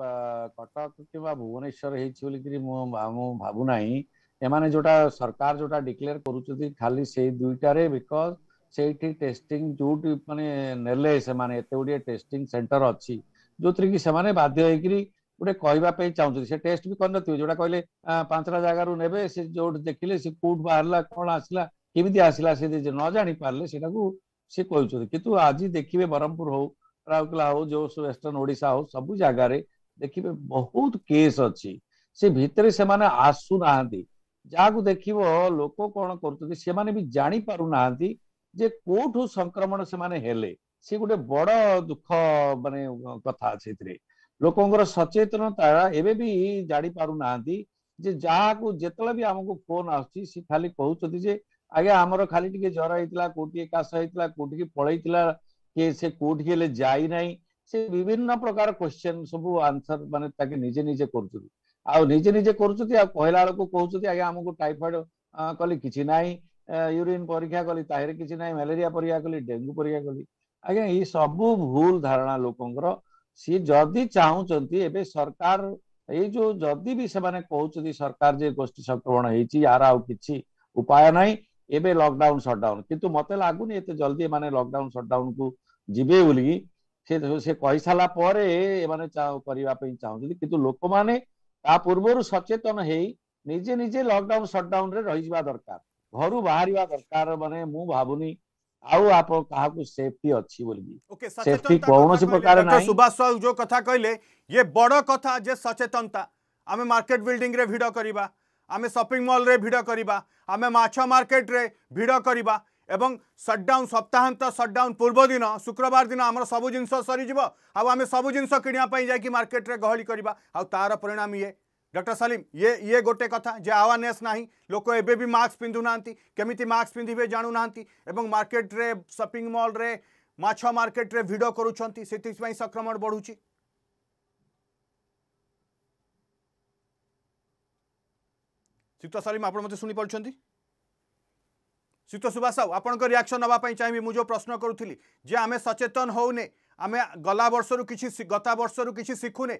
କଟକ କିମ୍ବା ଭୁବନେଶ୍ୱର ହେଇଛି ବୋଲିକିରି ମୁଁ ମୁଁ ଭାବୁନାହିଁ ଏମାନେ ଯୋଉଟା ସରକାର ଯୋଉଟା ଡିକ୍ଲେୟାର କରୁଛନ୍ତି ଖାଲି ସେଇ ଦୁଇଟାରେ ବିକଜ ସେଇଠି ଟେଷ୍ଟିଂ ଯୋଉଠି ମାନେ ନେଲେ ସେମାନେ ଏତେ ଗୁଡ଼ିଏ ଟେଷ୍ଟିଂ ସେଣ୍ଟର ଅଛି ଯୋଉଥିରେ କି ସେମାନେ ବାଧ୍ୟ ହେଇକିରି ଗୋଟେ କହିବା ପାଇଁ ଚାହୁଁଛନ୍ତି ସେ ଟେଷ୍ଟ ବି କରିନଥିବେ ଯୋଉଟା କହିଲେ ପାଞ୍ଚଟା ଜାଗାରୁ ନେବେ ସେ ଯୋଉଠି ଦେଖିଲେ ସେ କୋଉଠି ବାହାରିଲା କ'ଣ ଆସିଲା କେମିତି ଆସିଲା ସେ ନ ଜାଣି ପାରିଲେ ସେଟାକୁ ସେ କହୁଛନ୍ତି କିନ୍ତୁ ଆଜି ଦେଖିବେ ବ୍ରହ୍ମପୁର ହଉ ରାଉରକେଲା ହଉ ଯୋଉ ୱେଷ୍ଟର୍ଣ୍ଣ ଓଡ଼ିଶା ହଉ ସବୁ ଜାଗାରେ ଦେଖିବେ ବହୁତ କେସ୍ ଅଛି ସେ ଭିତରେ ସେମାନେ ଆସୁନାହାନ୍ତି ଯାହାକୁ ଦେଖିବ ଲୋକ କ'ଣ କରୁଛନ୍ତି ସେମାନେ ବି ଜାଣିପାରୁନାହାନ୍ତି ଯେ କୋଉଠୁ ସଂକ୍ରମଣ ସେମାନେ ହେଲେ ସେ ଗୋଟେ ବଡ଼ ଦୁଃଖ ମାନେ କଥା ଅଛି ଏଥିରେ ଲୋକଙ୍କର ସଚେତନତା ଏବେ ବି ଜାଣିପାରୁନାହାନ୍ତି ଯେ ଯାହାକୁ ଯେତେବେଳେ ବି ଆମକୁ ଫୋନ୍ ଆସୁଛି ସେ ଖାଲି କହୁଛନ୍ତି ଯେ ଆଜ୍ଞା ଆମର ଖାଲି ଟିକେ ଜ୍ଵର ହେଇଥିଲା କୋଉଠି କାଶ ହେଇଥିଲା କୋଉଠିକି ପଳେଇଥିଲା କିଏ ସେ କୋଉଠିକି ହେଲେ ଯାଇନାହିଁ ସେ ବିଭିନ୍ନ ପ୍ରକାର କ୍ୱେଶ୍ଚେନ୍ ସବୁ ଆନ୍ସର ମାନେ ତାକେ ନିଜେ ନିଜେ କରୁଛନ୍ତି ଆଉ ନିଜେ ନିଜେ କରୁଛନ୍ତି ଆଉ କହିଲା ବେଳକୁ କହୁଛନ୍ତି ଆଜ୍ଞା ଆମକୁ ଟାଇଫଏଡ୍ କଲି କିଛି ନାହିଁ ୟୁରିନ୍ ପରୀକ୍ଷା କଲି ତାହିଁରେ କିଛି ନାହିଁ ମ୍ୟାଲେରିଆ ପରୀକ୍ଷା କଲି ଡେଙ୍ଗୁ ପରୀକ୍ଷା କଲି ଆଜ୍ଞା ଏଇ ସବୁ ଭୁଲ ଧାରଣା ଲୋକଙ୍କର ସିଏ ଯଦି ଚାହୁଁଛନ୍ତି ଏବେ ସରକାର ଏଇ ଯୋଉ ଯଦି ବି ସେମାନେ କହୁଛନ୍ତି ସରକାର ଯେ ଗୋଷ୍ଠୀ ସଂକ୍ରମଣ ହେଇଛି ୟାର ଆଉ କିଛି ଉପାୟ ନାହିଁ ଏବେ ଲକଡାଉନ ସଟଡାଉନ କିନ୍ତୁ ମତେ ଲାଗୁନି ଏତେ ଜଲ୍ଦି ଏମାନେ ଲକଡାଉନ ସଟଡାଉନକୁ ଯିବେ ବୋଲିକି ସେ ସେ କହିସାରିଲା ପରେ ଏମାନେ କରିବା ପାଇଁ ଚାହୁଁଛନ୍ତି କିନ୍ତୁ ଲୋକମାନେ ତା ପୂର୍ବରୁ ସଚେତନ ହେଇ ନିଜେ ନିଜେ ଲକଡାଉନ ସଟଡାଉନରେ ରହିଯିବା ଦରକାର ଘରୁ ବାହାରିବା ଦରକାର ମାନେ ମୁଁ ଭାବୁନି ଆଉ ଆପଣ କାହାକୁ ସେଫଟି ଅଛି ବୋଲିକି ସେଫଟି କୌଣସି ପ୍ରକାର ନାହିଁ ସୁଭାଷ ସାହୁ ଯୋଉ କଥା କହିଲେ ଇଏ ବଡ କଥା ଯେ ସଚେତନତା ଆମେ ମାର୍କେଟ ବିଲ୍ଡିଂରେ ଭିଡ଼ କରିବା ଆମେ ସପିଂ ମଲ୍ରେ ଭିଡ଼ କରିବା ଆମେ ମାଛ ମାର୍କେଟରେ ଭିଡ଼ କରିବା एवं सटडाउन सप्ताहत सटडाउन पूर्व दिन शुक्रवार दिन आम सब जिन सरीज आम सब जिन कि मार्केट में गहली करवा आर परिणाम ये डॉक्टर सलीम ये ये गोटे कथा जे आवेरनेस ना लोक एवं भी मास्क ना केमी मास्क पिंधे जानूना एवं मार्केट रे सपिंग मल रे मछ मार्केट रे भिड कर संक्रमण बढ़ुची सीता सलीम आप मत पड़ती শীত সুভাষ সাউ আপনার রিয়াকশন নেওয়া চাইবি মু প্রশ্ন করুলি যে আমি সচেতন হোনে আমি গলা বর্ষর কিছু গতা বর্ষর কিছু শিখুনে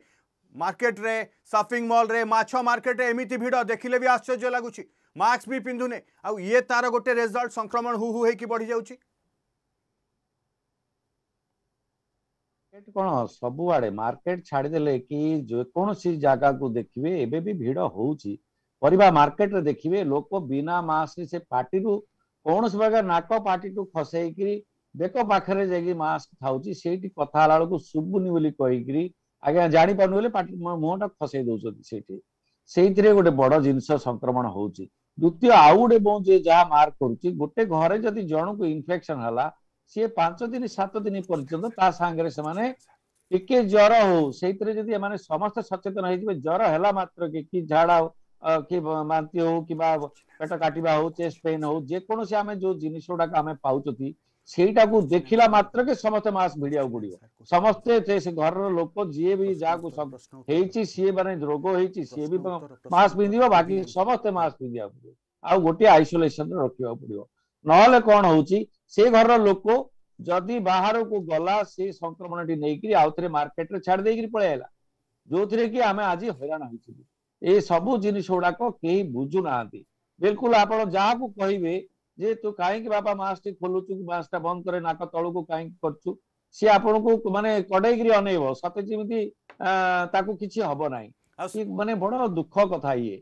মার্কেটরে সপিং মলরে মাছ মার্কেটে এমিটি ভিড় দেখলে বি আশ্চর্য লাগুছি মাস্ক বি পিধুনে আয়ে তার গোটে রেজল্ট সংক্রমণ হু হু হয়ে বড়ি যাচ্ছে কোণ সবুড়ে মার্কেট ছাড়িদেলে কি যেকোনসি জায়গাকে দেখবে এবে বি ভিড় হচ্ছে পরিবা মার্কেট রে দেখিবে লোক বিনা মাস্ক সে পাটিরু କୌଣସି ପ୍ରକାର ନାକ ପାଟିକୁ ଖସେଇକିରି ବେକ ପାଖରେ ଯାଇକି ମାସ୍କ ଥାଉଛି ସେଇଠି କଥା ହେଲା ବେଳକୁ ଶୁଭୁନି ବୋଲି କହିକିରି ଆଜ୍ଞା ଜାଣିପାରୁନି ବୋଲି ପାଟି ମୁହଁଟା ଖସେଇ ଦଉଛନ୍ତି ସେଇଠି ସେଇଥିରେ ଗୋଟେ ବଡ ଜିନିଷ ସଂକ୍ରମଣ ହଉଛି ଦ୍ୱିତୀୟ ଆଉ ଗୋଟେ ଯିଏ ଯାହା ମାର୍କ କରୁଛି ଗୋଟେ ଘରେ ଯଦି ଜଣଙ୍କୁ ଇନଫେକ୍ସନ ହେଲା ସିଏ ପାଞ୍ଚ ଦିନ ସାତ ଦିନ ପର୍ଯ୍ୟନ୍ତ ତା ସାଙ୍ଗରେ ସେମାନେ ଟିକେ ଜ୍ୱର ହଉ ସେଇଥିରେ ଯଦି ଏମାନେ ସମସ୍ତେ ସଚେତନ ହେଇଯିବେ ଜ୍ୱର ହେଲା ମାତ୍ରକେ କି ଝାଡା ହଉ କି ବାନ୍ତି ହଉ କିମ୍ବା ପେଟ କାଟିବା ହଉ ଚେଷ୍ଟ ପେନ୍ ହଉ ଯେକୌଣସି ଆମେ ଯୋଉ ଜିନିଷ ଗୁଡାକ ଆମେ ପାଉଛନ୍ତି ସେଇଟାକୁ ଦେଖିଲା ମାତ୍ରକେ ସମସ୍ତେ ମାସ୍କ ଭିଡିବାକୁ ପଡିବ ସମସ୍ତେ ସେ ଘରର ଲୋକ ଯିଏ ବି ଯାହାକୁ ହେଇଛି ସିଏ ମାନେ ରୋଗ ହେଇଛି ସିଏ ବି ମାସ୍କ ପିନ୍ଧିବ ବାକି ସମସ୍ତେ ମାସ୍କ ପିନ୍ଧିବାକୁ ପଡିବ ଆଉ ଗୋଟିଏ ଆଇସୋଲେସନରେ ରଖିବାକୁ ପଡିବ ନହେଲେ କଣ ହଉଛି ସେ ଘରର ଲୋକ ଯଦି ବାହାରକୁ ଗଲା ସେ ସଂକ୍ରମଣଟି ନେଇକିରି ଆଉ ଥରେ ମାର୍କେଟରେ ଛାଡି ଦେଇକିରି ପଳେଇ ଆଇଲା ଯୋଉଥିରେ କି ଆମେ ଆଜି ହଇରାଣ ହେଇଥିଲୁ ଏସବୁ ଜିନିଷ ଗୁଡାକ କେହି ବୁଝୁନାହାନ୍ତି ବିଲକୁଲ ଆପଣ ଯାହାକୁ କହିବେ ଯେ ତୁ କାହିଁକି ବାପା ମାସ୍କ ଖୋଲୁଛୁ କି ମାସ୍କଟା ବନ୍ଦ କରେ ନାକ ତଳକୁ କାହିଁକି କରୁଛୁ ସିଏ ଆପଣଙ୍କୁ ମାନେ କଡେଇକିରି ଅନେଇବ ସତେ ଯେମିତି ତାକୁ କିଛି ହବ ନାହିଁ ଆଉ ମାନେ ବଡ ଦୁଃଖ କଥା ଇଏ